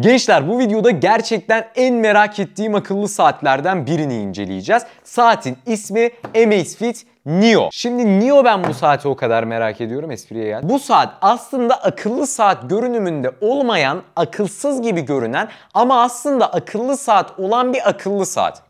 Gençler bu videoda gerçekten en merak ettiğim akıllı saatlerden birini inceleyeceğiz. Saatin ismi Amazfit Neo. Şimdi Neo ben bu saati o kadar merak ediyorum espriye gel. Bu saat aslında akıllı saat görünümünde olmayan, akılsız gibi görünen ama aslında akıllı saat olan bir akıllı saat.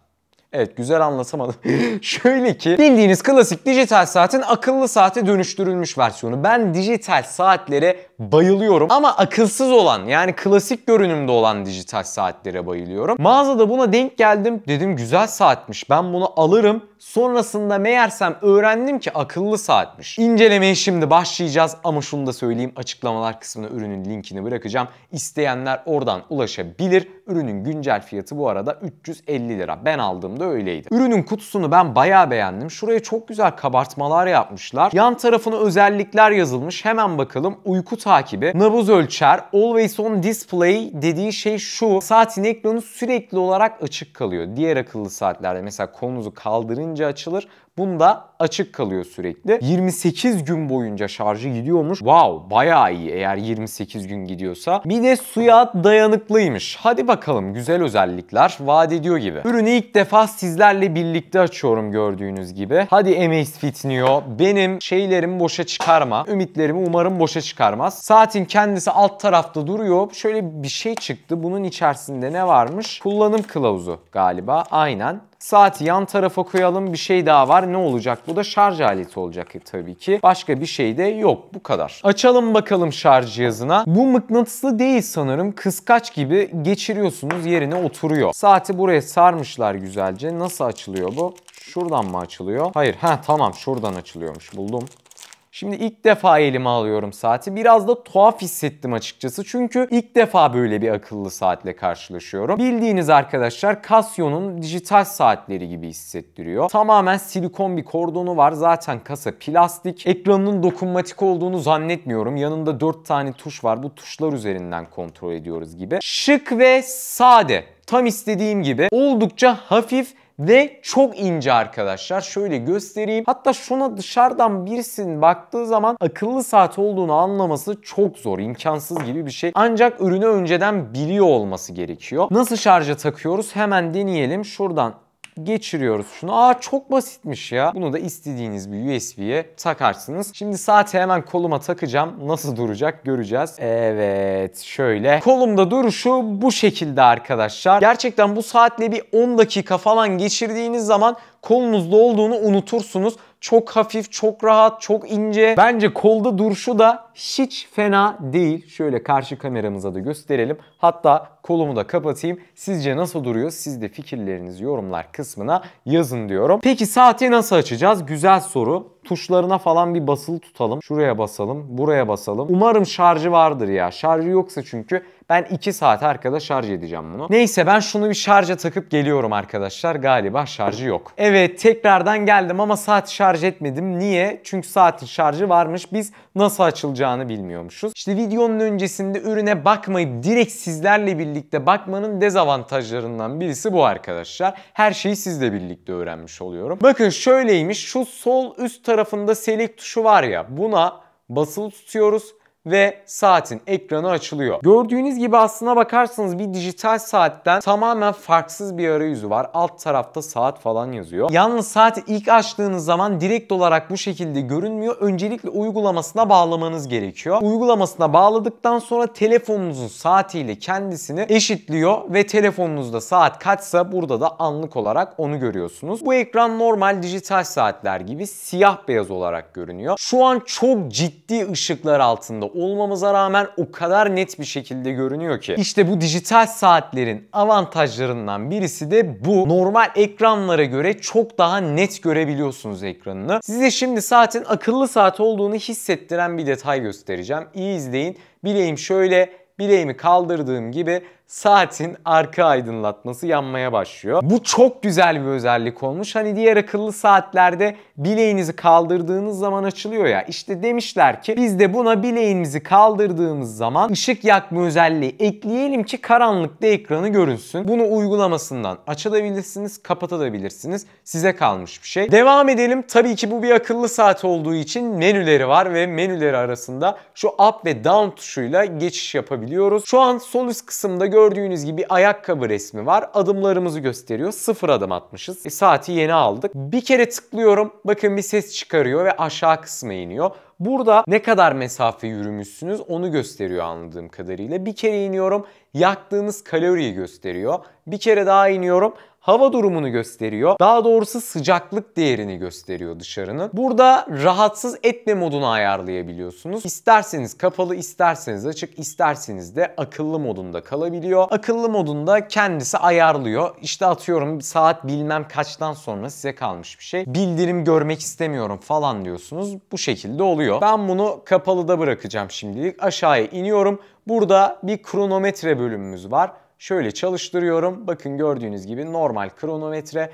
Evet güzel anlatamadım. Şöyle ki bildiğiniz klasik dijital saatin akıllı saate dönüştürülmüş versiyonu. Ben dijital saatlere bayılıyorum ama akılsız olan yani klasik görünümde olan dijital saatlere bayılıyorum. Mağazada buna denk geldim. Dedim güzel saatmiş ben bunu alırım Sonrasında meğersem öğrendim ki akıllı saatmiş. İncelemeye şimdi başlayacağız ama şunu da söyleyeyim açıklamalar kısmına ürünün linkini bırakacağım. İsteyenler oradan ulaşabilir. Ürünün güncel fiyatı bu arada 350 lira. Ben aldığımda öyleydi. Ürünün kutusunu ben bayağı beğendim. Şuraya çok güzel kabartmalar yapmışlar. Yan tarafına özellikler yazılmış. Hemen bakalım. Uyku takibi, nabız ölçer, always on display dediği şey şu. Saatin ekranı sürekli olarak açık kalıyor. Diğer akıllı saatlerde mesela kolunuzu kaldırın kendince açılır. Bunda açık kalıyor sürekli. 28 gün boyunca şarjı gidiyormuş. Wow bayağı iyi eğer 28 gün gidiyorsa. Bir de suya dayanıklıymış. Hadi bakalım güzel özellikler vaat ediyor gibi. Ürünü ilk defa sizlerle birlikte açıyorum gördüğünüz gibi. Hadi MX-Fit Neo benim şeylerimi boşa çıkarma. Ümitlerimi umarım boşa çıkarmaz. Saatin kendisi alt tarafta duruyor. Şöyle bir şey çıktı. Bunun içerisinde ne varmış? Kullanım kılavuzu galiba. Aynen. Saati yan tarafa koyalım. Bir şey daha var. Ne olacak? Bu da şarj aleti olacak tabii ki. Başka bir şey de yok. Bu kadar. Açalım bakalım şarj cihazına. Bu mıknatıslı değil sanırım. Kıskaç gibi geçiriyorsunuz yerine oturuyor. Saati buraya sarmışlar güzelce. Nasıl açılıyor bu? Şuradan mı açılıyor? Hayır. Ha tamam şuradan açılıyormuş. Buldum. Şimdi ilk defa elime alıyorum saati. Biraz da tuhaf hissettim açıkçası. Çünkü ilk defa böyle bir akıllı saatle karşılaşıyorum. Bildiğiniz arkadaşlar Casio'nun dijital saatleri gibi hissettiriyor. Tamamen silikon bir kordonu var. Zaten kasa plastik. Ekranının dokunmatik olduğunu zannetmiyorum. Yanında 4 tane tuş var. Bu tuşlar üzerinden kontrol ediyoruz gibi. Şık ve sade. Tam istediğim gibi. Oldukça hafif ve çok ince arkadaşlar. Şöyle göstereyim. Hatta şuna dışarıdan birisinin baktığı zaman akıllı saat olduğunu anlaması çok zor. imkansız gibi bir şey. Ancak ürünü önceden biliyor olması gerekiyor. Nasıl şarja takıyoruz? Hemen deneyelim. Şuradan geçiriyoruz şunu. Aa çok basitmiş ya. Bunu da istediğiniz bir USB'ye takarsınız. Şimdi saati hemen koluma takacağım. Nasıl duracak göreceğiz. Evet şöyle. Kolumda duruşu bu şekilde arkadaşlar. Gerçekten bu saatle bir 10 dakika falan geçirdiğiniz zaman kolunuzda olduğunu unutursunuz çok hafif, çok rahat, çok ince. Bence kolda duruşu da hiç fena değil. Şöyle karşı kameramıza da gösterelim. Hatta kolumu da kapatayım. Sizce nasıl duruyor? Siz de fikirlerinizi yorumlar kısmına yazın diyorum. Peki saati nasıl açacağız? Güzel soru. Tuşlarına falan bir basılı tutalım. Şuraya basalım, buraya basalım. Umarım şarjı vardır ya. Şarjı yoksa çünkü ben 2 saat arkada şarj edeceğim bunu. Neyse ben şunu bir şarja takıp geliyorum arkadaşlar. Galiba şarjı yok. Evet tekrardan geldim ama saat şarj etmedim. Niye? Çünkü saatin şarjı varmış. Biz nasıl açılacağını bilmiyormuşuz. İşte videonun öncesinde ürüne bakmayıp direkt sizlerle birlikte bakmanın dezavantajlarından birisi bu arkadaşlar. Her şeyi sizle birlikte öğrenmiş oluyorum. Bakın şöyleymiş. Şu sol üst tarafında select tuşu var ya buna basılı tutuyoruz ve saatin ekranı açılıyor. Gördüğünüz gibi aslına bakarsanız bir dijital saatten tamamen farksız bir arayüzü var. Alt tarafta saat falan yazıyor. Yalnız saati ilk açtığınız zaman direkt olarak bu şekilde görünmüyor. Öncelikle uygulamasına bağlamanız gerekiyor. Uygulamasına bağladıktan sonra telefonunuzun saatiyle kendisini eşitliyor ve telefonunuzda saat kaçsa burada da anlık olarak onu görüyorsunuz. Bu ekran normal dijital saatler gibi siyah beyaz olarak görünüyor. Şu an çok ciddi ışıklar altında olmamıza rağmen o kadar net bir şekilde görünüyor ki. İşte bu dijital saatlerin avantajlarından birisi de bu. Normal ekranlara göre çok daha net görebiliyorsunuz ekranını. Size şimdi saatin akıllı saat olduğunu hissettiren bir detay göstereceğim. İyi izleyin. Bileğim şöyle, bileğimi kaldırdığım gibi saatin arka aydınlatması yanmaya başlıyor. Bu çok güzel bir özellik olmuş. Hani diğer akıllı saatlerde bileğinizi kaldırdığınız zaman açılıyor ya. İşte demişler ki biz de buna bileğimizi kaldırdığımız zaman ışık yakma özelliği ekleyelim ki karanlıkta ekranı görünsün. Bunu uygulamasından açabilirsiniz, kapatabilirsiniz. Size kalmış bir şey. Devam edelim. Tabii ki bu bir akıllı saat olduğu için menüleri var ve menüleri arasında şu up ve down tuşuyla geçiş yapabiliyoruz. Şu an sol üst kısımda gördüğünüz gibi ayakkabı resmi var. Adımlarımızı gösteriyor. Sıfır adım atmışız. E, saati yeni aldık. Bir kere tıklıyorum. Bakın bir ses çıkarıyor ve aşağı kısma iniyor. Burada ne kadar mesafe yürümüşsünüz onu gösteriyor anladığım kadarıyla. Bir kere iniyorum yaktığınız kaloriyi gösteriyor. Bir kere daha iniyorum hava durumunu gösteriyor. Daha doğrusu sıcaklık değerini gösteriyor dışarının. Burada rahatsız etme modunu ayarlayabiliyorsunuz. İsterseniz kapalı, isterseniz açık, isterseniz de akıllı modunda kalabiliyor. Akıllı modunda kendisi ayarlıyor. İşte atıyorum saat bilmem kaçtan sonra size kalmış bir şey. Bildirim görmek istemiyorum falan diyorsunuz. Bu şekilde oluyor. Ben bunu kapalıda bırakacağım şimdilik. Aşağıya iniyorum. Burada bir kronometre bölümümüz var şöyle çalıştırıyorum. Bakın gördüğünüz gibi normal kronometre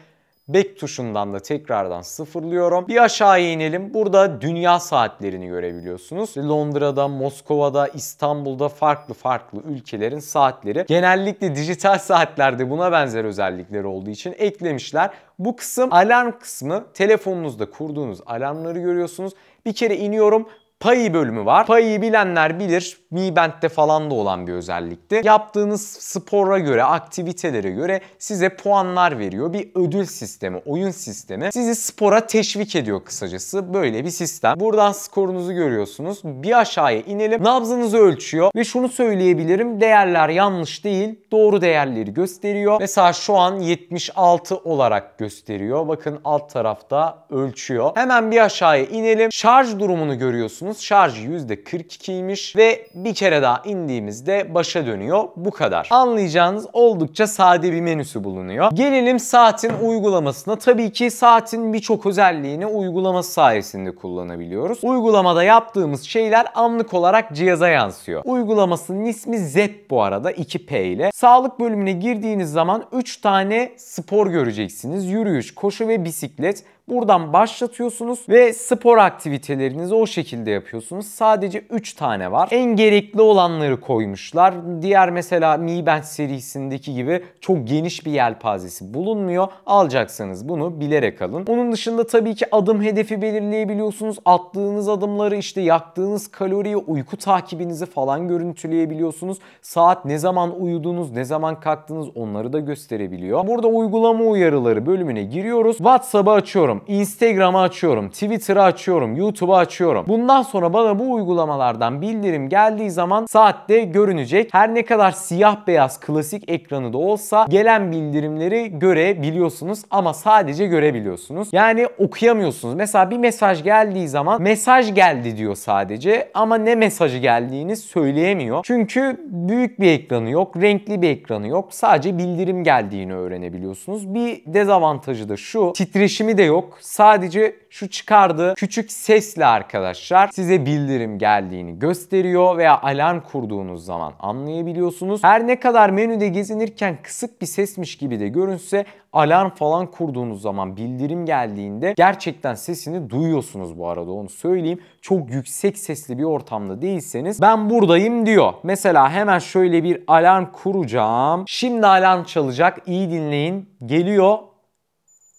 back tuşundan da tekrardan sıfırlıyorum. Bir aşağı inelim. Burada dünya saatlerini görebiliyorsunuz. Londra'da, Moskova'da, İstanbul'da farklı farklı ülkelerin saatleri. Genellikle dijital saatlerde buna benzer özellikleri olduğu için eklemişler. Bu kısım alarm kısmı. Telefonunuzda kurduğunuz alarmları görüyorsunuz. Bir kere iniyorum Payı bölümü var. Payı bilenler bilir. Mi Band'de falan da olan bir özellikti. Yaptığınız spora göre, aktivitelere göre size puanlar veriyor. Bir ödül sistemi, oyun sistemi. Sizi spora teşvik ediyor kısacası. Böyle bir sistem. Buradan skorunuzu görüyorsunuz. Bir aşağıya inelim. Nabzınızı ölçüyor ve şunu söyleyebilirim. Değerler yanlış değil. Doğru değerleri gösteriyor. Mesela şu an 76 olarak gösteriyor. Bakın alt tarafta ölçüyor. Hemen bir aşağıya inelim. Şarj durumunu görüyorsunuz biliyorsunuz şarj %42'ymiş ve bir kere daha indiğimizde başa dönüyor. Bu kadar. Anlayacağınız oldukça sade bir menüsü bulunuyor. Gelelim saatin uygulamasına. Tabii ki saatin birçok özelliğini uygulaması sayesinde kullanabiliyoruz. Uygulamada yaptığımız şeyler anlık olarak cihaza yansıyor. Uygulamasının ismi Zep bu arada 2P ile. Sağlık bölümüne girdiğiniz zaman 3 tane spor göreceksiniz. Yürüyüş, koşu ve bisiklet. Buradan başlatıyorsunuz ve spor aktivitelerinizi o şekilde yapıyorsunuz. Sadece 3 tane var. En gerekli olanları koymuşlar. Diğer mesela Mi Band serisindeki gibi çok geniş bir yelpazesi bulunmuyor. Alacaksanız bunu bilerek alın. Onun dışında tabii ki adım hedefi belirleyebiliyorsunuz. Attığınız adımları işte yaktığınız kaloriyi, uyku takibinizi falan görüntüleyebiliyorsunuz. Saat ne zaman uyudunuz, ne zaman kalktınız onları da gösterebiliyor. Burada uygulama uyarıları bölümüne giriyoruz. WhatsApp'ı açıyorum açıyorum. Instagram'ı açıyorum. Twitter'ı açıyorum. YouTube'u açıyorum. Bundan sonra bana bu uygulamalardan bildirim geldiği zaman saatte görünecek. Her ne kadar siyah beyaz klasik ekranı da olsa gelen bildirimleri görebiliyorsunuz ama sadece görebiliyorsunuz. Yani okuyamıyorsunuz. Mesela bir mesaj geldiği zaman mesaj geldi diyor sadece ama ne mesajı geldiğini söyleyemiyor. Çünkü büyük bir ekranı yok, renkli bir ekranı yok. Sadece bildirim geldiğini öğrenebiliyorsunuz. Bir dezavantajı da şu, titreşimi de yok yok. Sadece şu çıkardığı küçük sesle arkadaşlar size bildirim geldiğini gösteriyor veya alarm kurduğunuz zaman anlayabiliyorsunuz. Her ne kadar menüde gezinirken kısık bir sesmiş gibi de görünse alarm falan kurduğunuz zaman bildirim geldiğinde gerçekten sesini duyuyorsunuz bu arada onu söyleyeyim. Çok yüksek sesli bir ortamda değilseniz ben buradayım diyor. Mesela hemen şöyle bir alarm kuracağım. Şimdi alarm çalacak iyi dinleyin. Geliyor.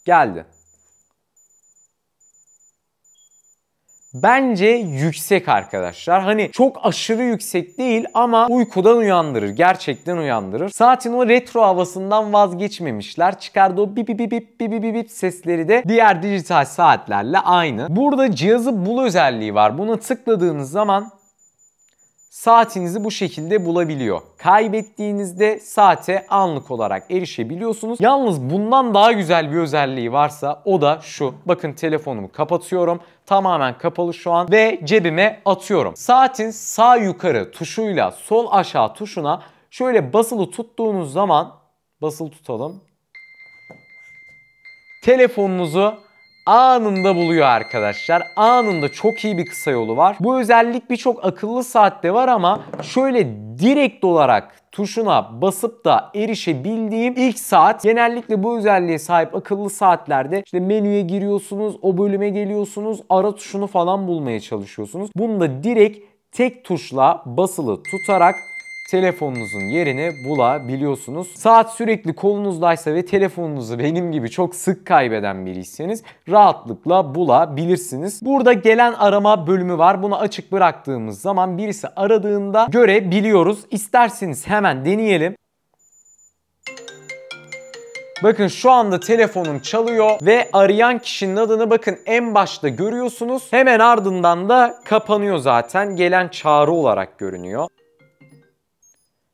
Geldi. Bence yüksek arkadaşlar. Hani çok aşırı yüksek değil ama uykudan uyandırır. Gerçekten uyandırır. Saatin o retro havasından vazgeçmemişler. Çıkardığı o bip bip bip bip bip bip bip sesleri de diğer dijital saatlerle aynı. Burada cihazı bul özelliği var. Buna tıkladığınız zaman saatinizi bu şekilde bulabiliyor. Kaybettiğinizde saate anlık olarak erişebiliyorsunuz. Yalnız bundan daha güzel bir özelliği varsa o da şu. Bakın telefonumu kapatıyorum. Tamamen kapalı şu an ve cebime atıyorum. Saatin sağ yukarı tuşuyla sol aşağı tuşuna şöyle basılı tuttuğunuz zaman basılı tutalım. Telefonunuzu anında buluyor arkadaşlar. Anında çok iyi bir kısa yolu var. Bu özellik birçok akıllı saatte var ama şöyle direkt olarak tuşuna basıp da erişebildiğim ilk saat genellikle bu özelliğe sahip akıllı saatlerde işte menüye giriyorsunuz, o bölüme geliyorsunuz, ara tuşunu falan bulmaya çalışıyorsunuz. Bunu da direkt tek tuşla basılı tutarak telefonunuzun yerini bulabiliyorsunuz. Saat sürekli kolunuzdaysa ve telefonunuzu benim gibi çok sık kaybeden biriyseniz rahatlıkla bulabilirsiniz. Burada gelen arama bölümü var. Bunu açık bıraktığımız zaman birisi aradığında görebiliyoruz. İsterseniz hemen deneyelim. Bakın şu anda telefonum çalıyor ve arayan kişinin adını bakın en başta görüyorsunuz. Hemen ardından da kapanıyor zaten. Gelen çağrı olarak görünüyor.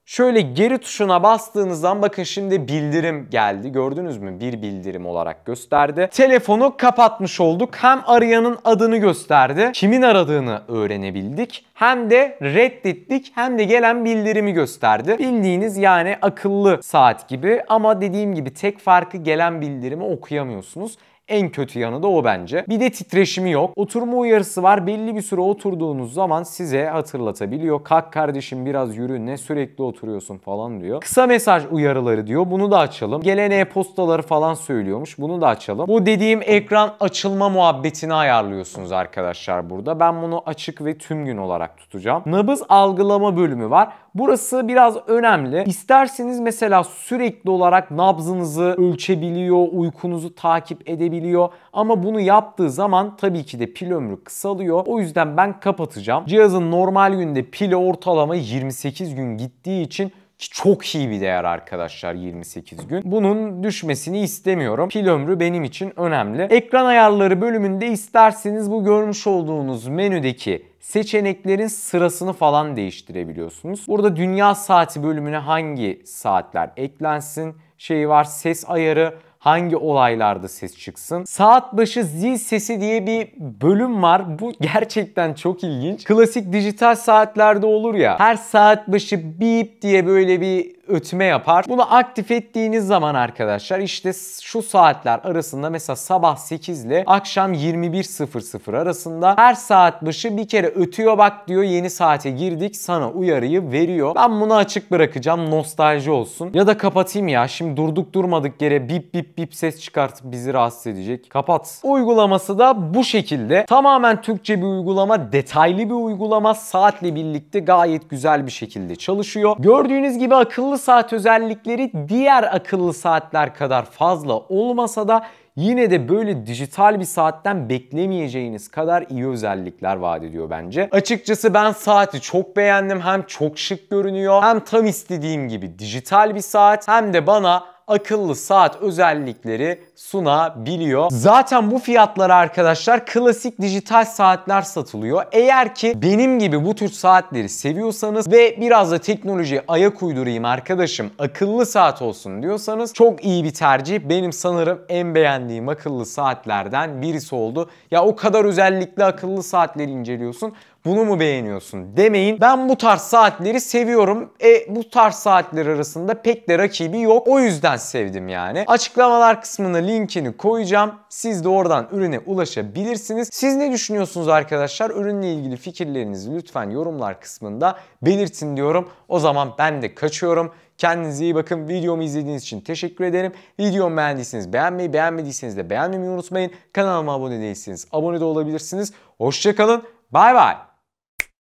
Şöyle geri tuşuna bastığınızdan bakın şimdi bildirim geldi. Gördünüz mü? Bir bildirim olarak gösterdi. Telefonu kapatmış olduk. Hem arayanın adını gösterdi. Kimin aradığını öğrenebildik. Hem de reddettik hem de gelen bildirimi gösterdi. Bildiğiniz yani akıllı saat gibi ama dediğim gibi tek farkı gelen bildirimi okuyamıyorsunuz. En kötü yanı da o bence. Bir de titreşimi yok. Oturma uyarısı var. Belli bir süre oturduğunuz zaman size hatırlatabiliyor. Kalk kardeşim biraz yürü ne sürekli oturuyorsun falan diyor. Kısa mesaj uyarıları diyor. Bunu da açalım. Gelen e-postaları falan söylüyormuş. Bunu da açalım. Bu dediğim ekran açılma muhabbetini ayarlıyorsunuz arkadaşlar burada. Ben bunu açık ve tüm gün olarak tutacağım. Nabız algılama bölümü var. Burası biraz önemli. İsterseniz mesela sürekli olarak nabzınızı ölçebiliyor, uykunuzu takip edebiliyor yapabiliyor. Ama bunu yaptığı zaman tabii ki de pil ömrü kısalıyor. O yüzden ben kapatacağım. Cihazın normal günde pili ortalama 28 gün gittiği için çok iyi bir değer arkadaşlar 28 gün. Bunun düşmesini istemiyorum. Pil ömrü benim için önemli. Ekran ayarları bölümünde isterseniz bu görmüş olduğunuz menüdeki seçeneklerin sırasını falan değiştirebiliyorsunuz. Burada dünya saati bölümüne hangi saatler eklensin şeyi var, ses ayarı, hangi olaylarda ses çıksın. Saat başı zil sesi diye bir bölüm var. Bu gerçekten çok ilginç. Klasik dijital saatlerde olur ya. Her saat başı bip diye böyle bir ötme yapar. Bunu aktif ettiğiniz zaman arkadaşlar işte şu saatler arasında mesela sabah 8 ile akşam 21.00 arasında her saat başı bir kere ötüyor bak diyor yeni saate girdik sana uyarıyı veriyor. Ben bunu açık bırakacağım nostalji olsun. Ya da kapatayım ya şimdi durduk durmadık yere bip bip bip ses çıkartıp bizi rahatsız edecek. Kapat. Uygulaması da bu şekilde. Tamamen Türkçe bir uygulama, detaylı bir uygulama saatle birlikte gayet güzel bir şekilde çalışıyor. Gördüğünüz gibi akıllı saat özellikleri diğer akıllı saatler kadar fazla olmasa da yine de böyle dijital bir saatten beklemeyeceğiniz kadar iyi özellikler vaat ediyor bence. Açıkçası ben saati çok beğendim. Hem çok şık görünüyor hem tam istediğim gibi dijital bir saat hem de bana akıllı saat özellikleri sunabiliyor. Zaten bu fiyatlara arkadaşlar klasik dijital saatler satılıyor. Eğer ki benim gibi bu tür saatleri seviyorsanız ve biraz da teknolojiye ayak uydurayım arkadaşım akıllı saat olsun diyorsanız çok iyi bir tercih. Benim sanırım en beğendiğim akıllı saatlerden birisi oldu. Ya o kadar özellikli akıllı saatleri inceliyorsun bunu mu beğeniyorsun demeyin. Ben bu tarz saatleri seviyorum. E bu tarz saatler arasında pek de rakibi yok. O yüzden sevdim yani. Açıklamalar kısmına linkini koyacağım. Siz de oradan ürüne ulaşabilirsiniz. Siz ne düşünüyorsunuz arkadaşlar? Ürünle ilgili fikirlerinizi lütfen yorumlar kısmında belirtin diyorum. O zaman ben de kaçıyorum. Kendinize iyi bakın. Videomu izlediğiniz için teşekkür ederim. Videomu beğendiyseniz beğenmeyi, beğenmediyseniz de beğenmeyi unutmayın. Kanalıma abone değilseniz abone de olabilirsiniz. Hoşçakalın. Bay bay.